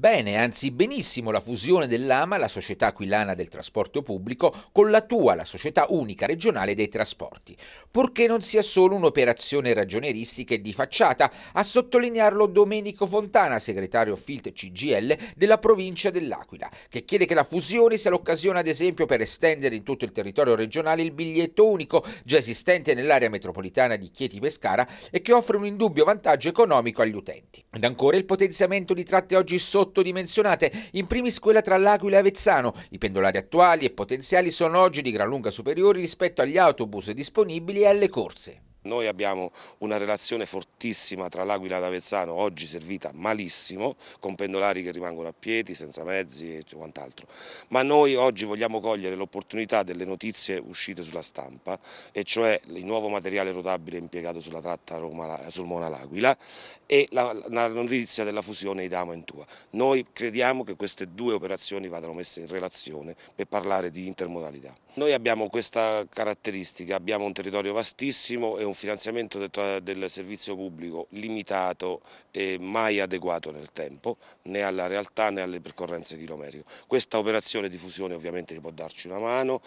Bene, anzi benissimo, la fusione dell'AMA, la società aquilana del trasporto pubblico, con la tua, la società unica regionale dei trasporti, purché non sia solo un'operazione ragioneristica e di facciata, a sottolinearlo Domenico Fontana, segretario FILT CGL della provincia dell'Aquila, che chiede che la fusione sia l'occasione ad esempio per estendere in tutto il territorio regionale il biglietto unico già esistente nell'area metropolitana di Chieti-Pescara e che offre un indubbio vantaggio economico agli utenti. Ed ancora il potenziamento di tratte oggi sotto sottodimensionate, in primis quella tra L'Aquila e Avezzano. I pendolari attuali e potenziali sono oggi di gran lunga superiori rispetto agli autobus disponibili e alle corse. Noi abbiamo una relazione fortissima tra l'Aquila ed Avezzano, oggi servita malissimo, con pendolari che rimangono a piedi, senza mezzi e quant'altro. Ma noi oggi vogliamo cogliere l'opportunità delle notizie uscite sulla stampa, e cioè il nuovo materiale rotabile impiegato sulla tratta Roma, sul Mona l'Aquila e la, la notizia della fusione Idamo in Tua. Noi crediamo che queste due operazioni vadano messe in relazione per parlare di intermodalità. Noi abbiamo questa caratteristica, abbiamo un territorio vastissimo e un finanziamento del, del servizio pubblico limitato e mai adeguato nel tempo, né alla realtà né alle percorrenze chilometriche. Questa operazione di fusione ovviamente può darci una mano,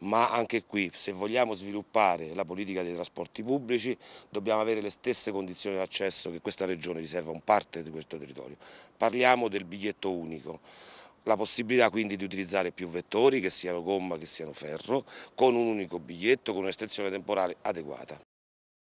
ma anche qui se vogliamo sviluppare la politica dei trasporti pubblici dobbiamo avere le stesse condizioni di accesso che questa regione riserva a un parte di questo territorio. Parliamo del biglietto unico la possibilità quindi di utilizzare più vettori, che siano gomma, che siano ferro, con un unico biglietto, con un'estensione temporale adeguata.